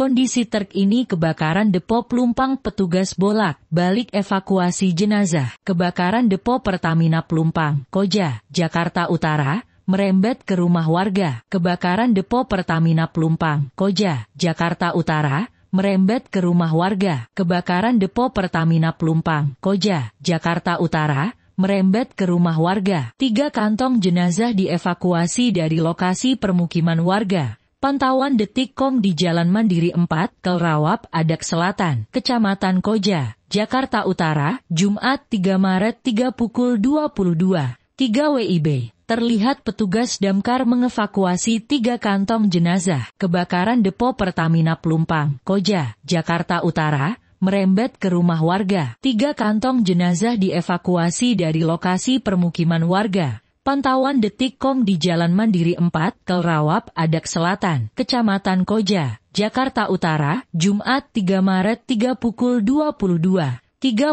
Kondisi terkini kebakaran depo Pelumpang petugas bolak balik evakuasi jenazah. Kebakaran depo Pertamina Pelumpang, Koja, Jakarta Utara, merembet ke rumah warga. Kebakaran depo Pertamina Pelumpang, Koja, Jakarta Utara, merembet ke rumah warga. Kebakaran depo Pertamina Pelumpang, Koja, Jakarta Utara, merembet ke rumah warga. Tiga kantong jenazah dievakuasi dari lokasi permukiman warga. Pantauan Detikkom di Jalan Mandiri 4, Kelrawap, Adak Selatan, Kecamatan Koja, Jakarta Utara, Jumat 3 Maret 3 pukul 22. 3 WIB, terlihat petugas damkar mengevakuasi tiga kantong jenazah kebakaran depo Pertamina Pelumpang, Koja, Jakarta Utara, merembet ke rumah warga. Tiga kantong jenazah dievakuasi dari lokasi permukiman warga Pantauan detikkom di Jalan Mandiri 4, Kelrawap, Adak Selatan, Kecamatan Koja, Jakarta Utara, Jumat 3 Maret 3 pukul 22. 3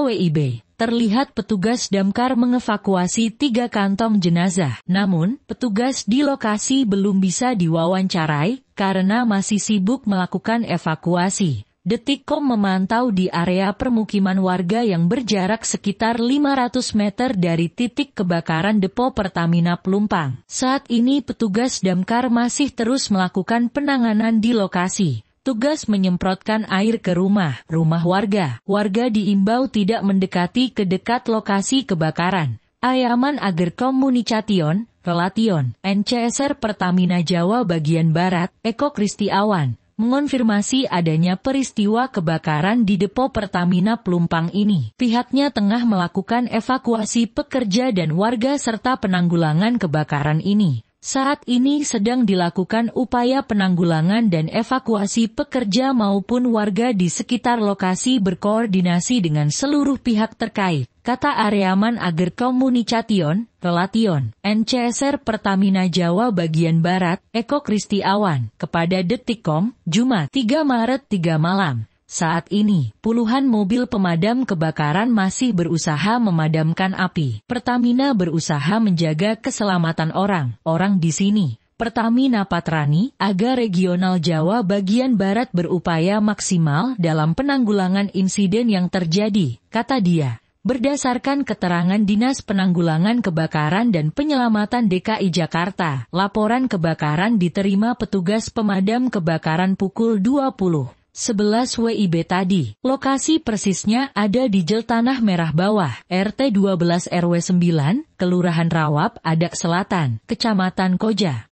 WIB. Terlihat petugas damkar mengevakuasi tiga kantong jenazah. Namun, petugas di lokasi belum bisa diwawancarai karena masih sibuk melakukan evakuasi. Detikom memantau di area permukiman warga yang berjarak sekitar 500 meter dari titik kebakaran depo Pertamina Pelumpang. Saat ini petugas damkar masih terus melakukan penanganan di lokasi. Tugas menyemprotkan air ke rumah, rumah warga. Warga diimbau tidak mendekati ke dekat lokasi kebakaran. Ayaman agar komunikation, relation, NCSR Pertamina Jawa bagian Barat, Eko Kristiawan mengonfirmasi adanya peristiwa kebakaran di depo Pertamina Pelumpang ini. Pihaknya tengah melakukan evakuasi pekerja dan warga serta penanggulangan kebakaran ini saat ini sedang dilakukan upaya penanggulangan dan evakuasi pekerja maupun warga di sekitar lokasi berkoordinasi dengan seluruh pihak terkait, kata Areaman Komunication, Relation, NCSR Pertamina Jawa bagian Barat, Eko Kristiawan, kepada Detikom, Jumat 3 Maret 3 malam. Saat ini, puluhan mobil pemadam kebakaran masih berusaha memadamkan api. Pertamina berusaha menjaga keselamatan orang, orang di sini. Pertamina Patrani, agar regional Jawa bagian barat berupaya maksimal dalam penanggulangan insiden yang terjadi, kata dia. Berdasarkan keterangan Dinas Penanggulangan Kebakaran dan Penyelamatan DKI Jakarta, laporan kebakaran diterima petugas pemadam kebakaran pukul 20. 11 WIB tadi. Lokasi persisnya ada di Jel Tanah Merah Bawah, RT 12 RW 9, Kelurahan Rawap, Adak Selatan, Kecamatan Koja.